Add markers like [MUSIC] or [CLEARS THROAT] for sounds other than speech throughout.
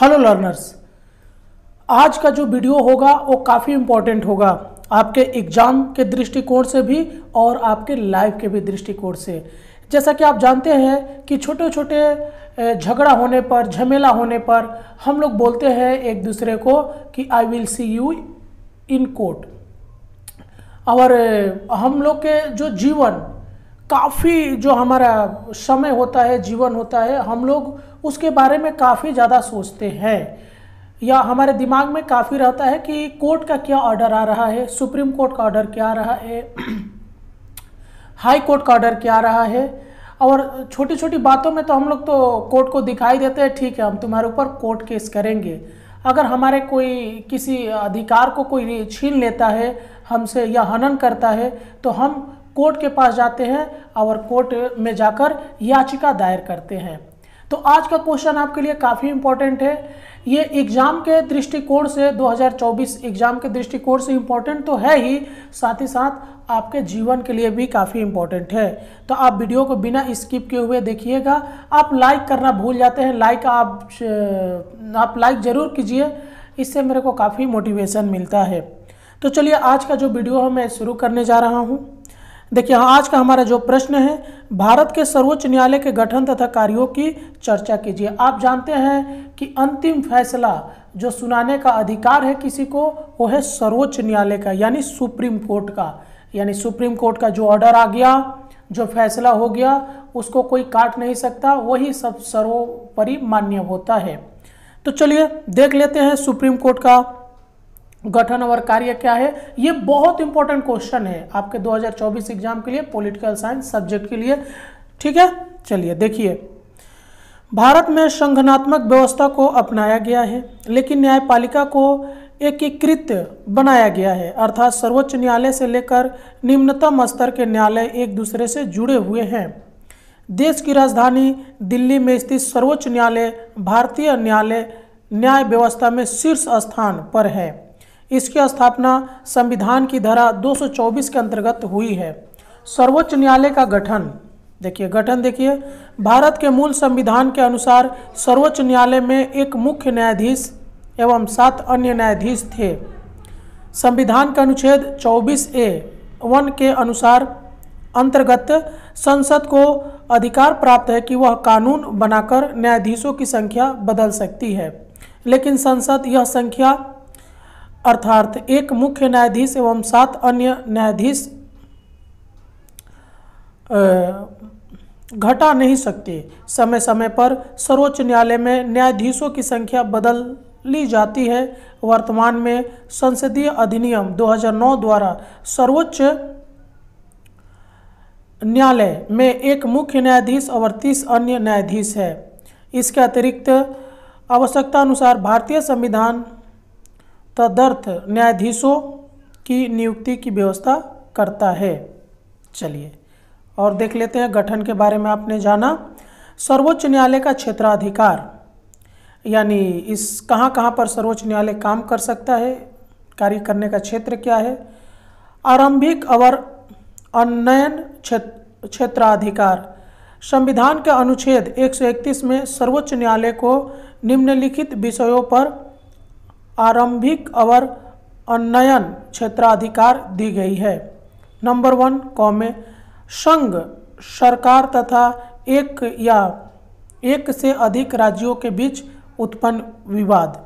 hello learners आज का जो वीडियो होगा वो काफ़ी इम्पोर्टेंट होगा आपके एग्जाम के दृष्टिकोण से भी और आपके लाइफ के भी दृष्टिकोण से जैसा कि आप जानते हैं कि छोटे छोटे झगड़ा होने पर झमेला होने पर हम लोग बोलते हैं एक दूसरे को कि I will see you in court और हम लोग के जो जीवन काफ़ी जो हमारा समय होता है जीवन होता है हम लोग उसके बारे में काफ़ी ज़्यादा सोचते हैं या हमारे दिमाग में काफ़ी रहता है कि कोर्ट का क्या ऑर्डर आ रहा है सुप्रीम कोर्ट का ऑर्डर क्या आ रहा है [CLEARS THROAT] हाई कोर्ट का ऑर्डर क्या आ रहा है और छोटी छोटी बातों में तो हम लोग तो कोर्ट को दिखाई देते हैं ठीक है हम तुम्हारे ऊपर कोर्ट केस करेंगे अगर हमारे कोई किसी अधिकार को कोई छीन लेता है हमसे या हनन करता है तो हम कोर्ट के पास जाते हैं और कोर्ट में जाकर याचिका दायर करते हैं तो आज का क्वेश्चन आपके लिए काफ़ी इम्पोर्टेंट है ये एग्ज़ाम के दृष्टिकोण से 2024 एग्ज़ाम के दृष्टिकोण से इम्पोर्टेंट तो है ही साथ ही साथ आपके जीवन के लिए भी काफ़ी इम्पोर्टेंट है तो आप वीडियो को बिना स्किप किए हुए देखिएगा आप लाइक करना भूल जाते हैं लाइक आप आप लाइक ज़रूर कीजिए इससे मेरे को काफ़ी मोटिवेशन मिलता है तो चलिए आज का जो वीडियो है मैं शुरू करने जा रहा हूँ देखिए आज का हमारा जो प्रश्न है भारत के सर्वोच्च न्यायालय के गठन तथा कार्यों की चर्चा कीजिए आप जानते हैं कि अंतिम फैसला जो सुनाने का अधिकार है किसी को वो है सर्वोच्च न्यायालय का यानी सुप्रीम कोर्ट का यानी सुप्रीम कोर्ट का जो ऑर्डर आ गया जो फैसला हो गया उसको कोई काट नहीं सकता वही सब सर्वोपरि मान्य होता है तो चलिए देख लेते हैं सुप्रीम कोर्ट का गठन और कार्य क्या है ये बहुत इंपॉर्टेंट क्वेश्चन है आपके 2024 एग्जाम के लिए पॉलिटिकल साइंस सब्जेक्ट के लिए ठीक है चलिए देखिए भारत में संगठनात्मक व्यवस्था को अपनाया गया है लेकिन न्यायपालिका को एकीकृत बनाया गया है अर्थात सर्वोच्च न्यायालय से लेकर निम्नतम स्तर के न्यायालय एक दूसरे से जुड़े हुए हैं देश की राजधानी दिल्ली में स्थित सर्वोच्च न्यायालय भारतीय न्यायालय न्याय व्यवस्था में शीर्ष स्थान पर है इसकी स्थापना संविधान की धारा 224 के अंतर्गत हुई है सर्वोच्च न्यायालय का गठन देखिए गठन देखिए भारत के मूल संविधान के अनुसार सर्वोच्च न्यायालय में एक मुख्य न्यायाधीश एवं सात अन्य न्यायाधीश थे संविधान के अनुच्छेद 24 ए वन के अनुसार अंतर्गत संसद को अधिकार प्राप्त है कि वह कानून बनाकर न्यायाधीशों की संख्या बदल सकती है लेकिन संसद यह संख्या अर्थात एक मुख्य न्यायाधीश एवं सात अन्य न्यायाधीश घटा नहीं सकते समय समय पर सर्वोच्च न्यायालय में न्यायाधीशों की संख्या बदल ली जाती है वर्तमान में संसदीय अधिनियम 2009 द्वारा सर्वोच्च न्यायालय में एक मुख्य न्यायाधीश और तीस अन्य न्यायाधीश है इसके अतिरिक्त आवश्यकता अनुसार भारतीय संविधान तदर्थ न्यायाधीशों की नियुक्ति की व्यवस्था करता है चलिए और देख लेते हैं गठन के बारे में आपने जाना सर्वोच्च न्यायालय का क्षेत्राधिकार यानी इस कहाँ कहाँ पर सर्वोच्च न्यायालय काम कर सकता है कार्य करने का क्षेत्र क्या है आरंभिक और अनयन क्षेत्र क्षेत्राधिकार संविधान के अनुच्छेद 131 में सर्वोच्च न्यायालय को निम्नलिखित विषयों पर आरंभिक और अन्नयन क्षेत्राधिकार दी गई है नंबर वन कौमे संघ सरकार तथा एक या एक से अधिक राज्यों के बीच उत्पन्न विवाद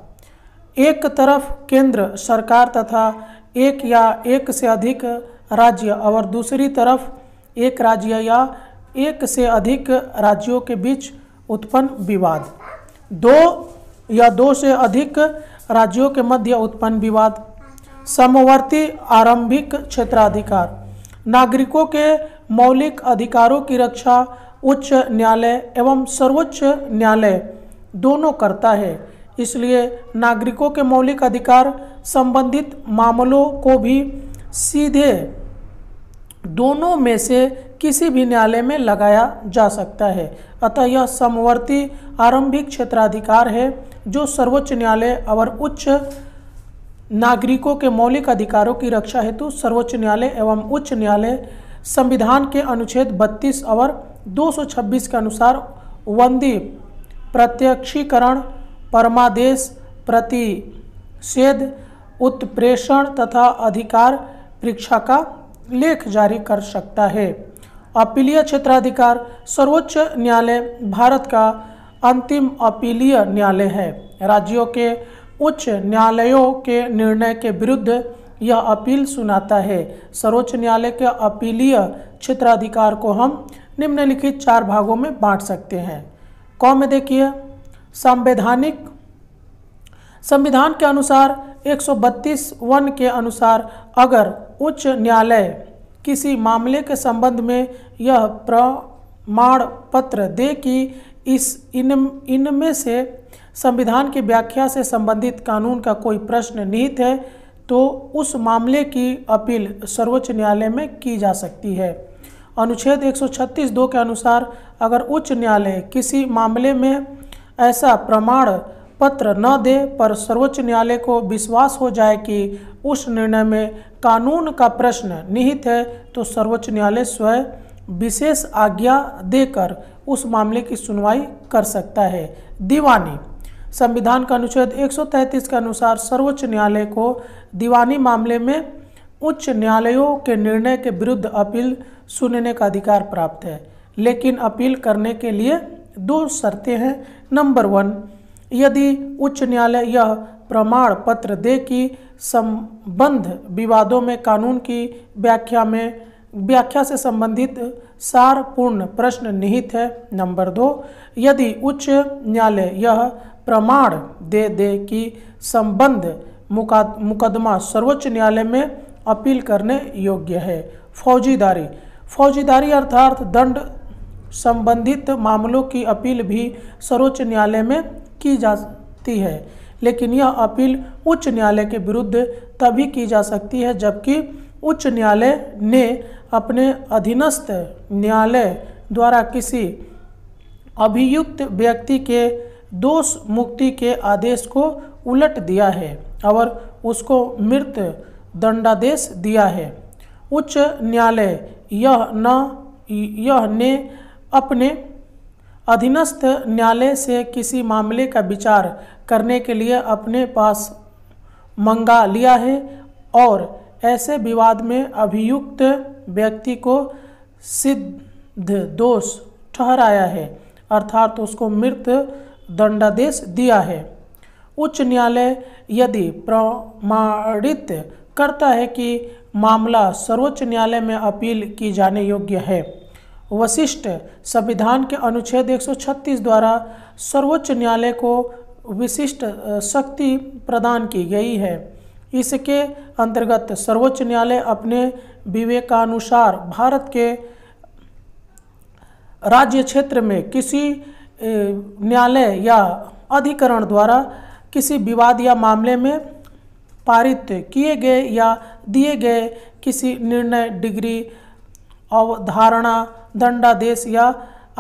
एक तरफ केंद्र सरकार तथा एक या एक से अधिक राज्य और दूसरी तरफ एक राज्य या एक से अधिक राज्यों के बीच उत्पन्न विवाद दो या दो से अधिक राज्यों के मध्य उत्पन्न विवाद समवर्ती आरंभिक क्षेत्राधिकार नागरिकों के मौलिक अधिकारों की रक्षा उच्च न्यायालय एवं सर्वोच्च न्यायालय दोनों करता है इसलिए नागरिकों के मौलिक अधिकार संबंधित मामलों को भी सीधे दोनों में से किसी भी न्यायालय में लगाया जा सकता है अतः यह समवर्ती आरंभिक क्षेत्राधिकार है जो सर्वोच्च न्यायालय और उच्च नागरिकों के मौलिक अधिकारों की रक्षा हेतु सर्वोच्च न्यायालय एवं उच्च न्यायालय संविधान के अनुच्छेद 32 और 226 के अनुसार वंदी प्रत्यक्षीकरण परमादेश प्रतिषेध उत्प्रेषण तथा अधिकार परीक्षा का लेख जारी कर सकता है अपीलीय क्षेत्राधिकार सर्वोच्च न्यायालय भारत का अंतिम अपीलीय न्यायालय है राज्यों के उच्च न्यायालयों के निर्णय के विरुद्ध यह अपील सुनाता है सर्वोच्च न्यायालय के अपीलीय क्षेत्राधिकार को हम निम्नलिखित चार भागों में बांट सकते हैं कौ में देखिए संवैधानिक संविधान के अनुसार 132 वन के अनुसार अगर उच्च न्यायालय किसी मामले के संबंध में यह प्रमाण पत्र दे कि इस इन इनमें से संविधान की व्याख्या से संबंधित कानून का कोई प्रश्न निहित है तो उस मामले की अपील सर्वोच्च न्यायालय में की जा सकती है अनुच्छेद 136 दो के अनुसार अगर उच्च न्यायालय किसी मामले में ऐसा प्रमाण पत्र न दे पर सर्वोच्च न्यायालय को विश्वास हो जाए कि उस निर्णय में कानून का प्रश्न निहित है तो सर्वोच्च न्यायालय स्वयं विशेष आज्ञा देकर उस मामले की सुनवाई कर सकता है दीवानी संविधान का अनुच्छेद 133 के अनुसार सर्वोच्च न्यायालय को दीवानी मामले में उच्च न्यायालयों के निर्णय के विरुद्ध अपील सुनने का अधिकार प्राप्त है लेकिन अपील करने के लिए दो शर्तें हैं नंबर वन यदि उच्च न्यायालय यह प्रमाण पत्र दे कि संबंध विवादों में कानून की व्याख्या में व्याख्या से संबंधित सार पूर्ण प्रश्न निहित है नंबर दो यदि उच्च न्यायालय यह प्रमाण दे दे कि संबंध मुकदमा सर्वोच्च न्यायालय में अपील करने योग्य है फौजीदारी फौजीदारी अर्थात दंड संबंधित मामलों की अपील भी सर्वोच्च न्यायालय में की जाती है लेकिन यह अपील उच्च न्यायालय के विरुद्ध तभी की जा सकती है जबकि उच्च न्यायालय ने अपने अधीनस्थ न्यायालय द्वारा किसी अभियुक्त व्यक्ति के दोष मुक्ति के आदेश को उलट दिया है और उसको मृत दंडादेश दिया है उच्च न्यायालय यह न यह ने अपने अधीनस्थ न्यायालय से किसी मामले का विचार करने के लिए अपने पास मंगा लिया है और ऐसे विवाद में अभियुक्त व्यक्ति को सिद्ध दोष ठहराया है अर्थात उसको मृत दंडादेश दिया है उच्च न्यायालय यदि प्रमाणित करता है कि मामला सर्वोच्च न्यायालय में अपील की जाने योग्य है वशिष्ठ संविधान के अनुच्छेद 136 द्वारा सर्वोच्च न्यायालय को विशिष्ट शक्ति प्रदान की गई है इसके अंतर्गत सर्वोच्च न्यायालय अपने विवेकानुसार भारत के राज्य क्षेत्र में किसी न्यायालय या अधिकरण द्वारा किसी विवाद या मामले में पारित किए गए या दिए गए किसी निर्णय डिग्री अवधारणा दंडादेश या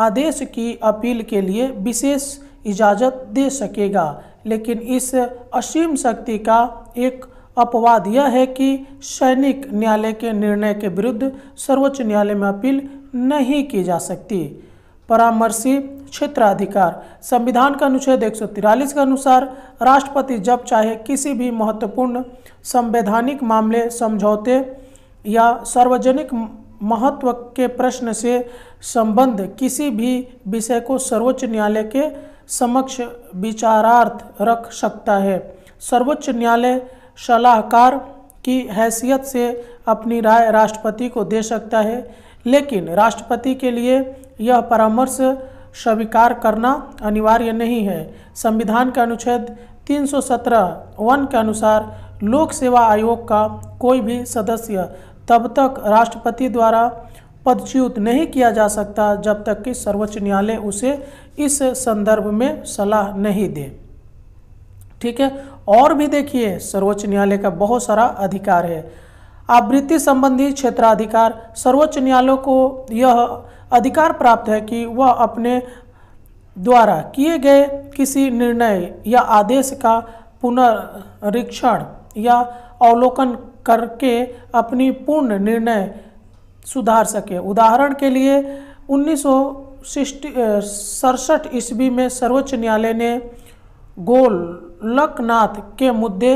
आदेश की अपील के लिए विशेष इजाज़त दे सकेगा लेकिन इस असीम शक्ति का एक अपवाद यह है कि सैनिक न्यायालय के निर्णय के विरुद्ध सर्वोच्च न्यायालय में अपील नहीं की जा सकती परामर्शी क्षेत्राधिकार संविधान का अनुच्छेद एक के अनुसार राष्ट्रपति जब चाहे किसी भी महत्वपूर्ण संवैधानिक मामले समझौते या सार्वजनिक महत्व के प्रश्न से संबंध किसी भी विषय को सर्वोच्च न्यायालय के समक्ष विचारार्थ रख सकता है सर्वोच्च न्यायालय सलाहकार की हैसियत से अपनी राय राष्ट्रपति को दे सकता है लेकिन राष्ट्रपति के लिए यह परामर्श स्वीकार करना अनिवार्य नहीं है संविधान के अनुच्छेद 317 वन के अनुसार लोक सेवा आयोग का कोई भी सदस्य तब तक राष्ट्रपति द्वारा पदच्युत नहीं किया जा सकता जब तक कि सर्वोच्च न्यायालय उसे इस संदर्भ में सलाह नहीं दे ठीक है और भी देखिए सर्वोच्च न्यायालय का बहुत सारा अधिकार है आवृत्ति संबंधी क्षेत्राधिकार सर्वोच्च न्यायालय को यह अधिकार प्राप्त है कि वह अपने द्वारा किए गए किसी निर्णय या आदेश का पुनरीक्षण या अवलोकन करके अपनी पूर्ण निर्णय सुधार सके उदाहरण के लिए उन्नीस सौ ईस्वी में सर्वोच्च न्यायालय ने गोलकनाथ के मुद्दे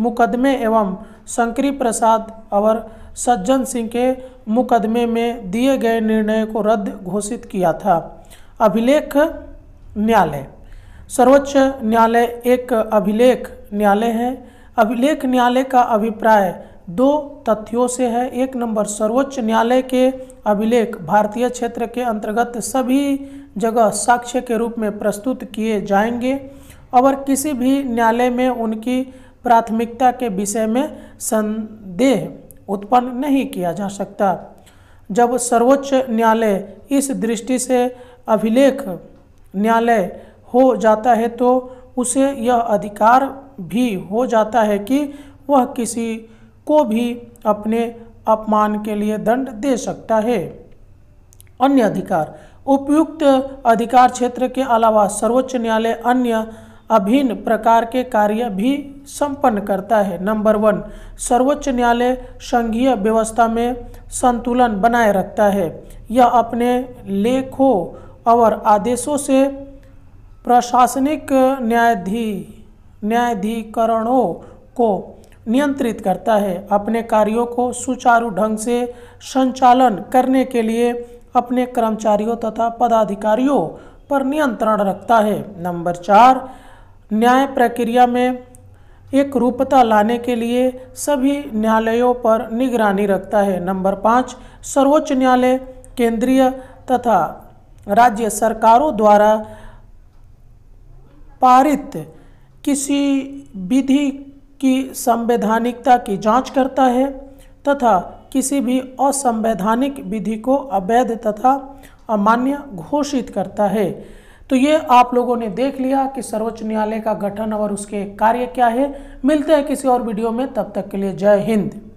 मुकदमे एवं शंकरी प्रसाद और सज्जन सिंह के मुकदमे में दिए गए निर्णय को रद्द घोषित किया था अभिलेख न्यायालय सर्वोच्च न्यायालय एक अभिलेख न्यायालय है अभिलेख न्यायालय का अभिप्राय दो तथ्यों से है एक नंबर सर्वोच्च न्यायालय के अभिलेख भारतीय क्षेत्र के अंतर्गत सभी जगह साक्ष्य के रूप में प्रस्तुत किए जाएंगे और किसी भी न्यायालय में उनकी प्राथमिकता के विषय में संदेह उत्पन्न नहीं किया जा सकता जब सर्वोच्च न्यायालय इस दृष्टि से अभिलेख न्यायालय हो जाता है तो उसे यह अधिकार भी हो जाता है कि वह किसी को भी अपने अपमान के लिए दंड दे सकता है अन्य अधिकार उपयुक्त अधिकार क्षेत्र के अलावा सर्वोच्च न्यायालय अन्य अभिन्न प्रकार के कार्य भी संपन्न करता है नंबर वन सर्वोच्च न्यायालय संघीय व्यवस्था में संतुलन बनाए रखता है यह अपने लेखों और आदेशों से प्रशासनिक न्यायाधी न्यायाधिकरणों को नियंत्रित करता है अपने कार्यों को सुचारू ढंग से संचालन करने के लिए अपने कर्मचारियों तथा पदाधिकारियों पर नियंत्रण रखता है नंबर चार न्याय प्रक्रिया में एक रूपता लाने के लिए सभी न्यायालयों पर निगरानी रखता है नंबर पाँच सर्वोच्च न्यायालय केंद्रीय तथा राज्य सरकारों द्वारा पारित किसी विधि की संवैधानिकता की जांच करता है तथा किसी भी असंवैधानिक विधि को अवैध तथा अमान्य घोषित करता है तो ये आप लोगों ने देख लिया कि सर्वोच्च न्यायालय का गठन और उसके कार्य क्या है मिलते हैं किसी और वीडियो में तब तक के लिए जय हिंद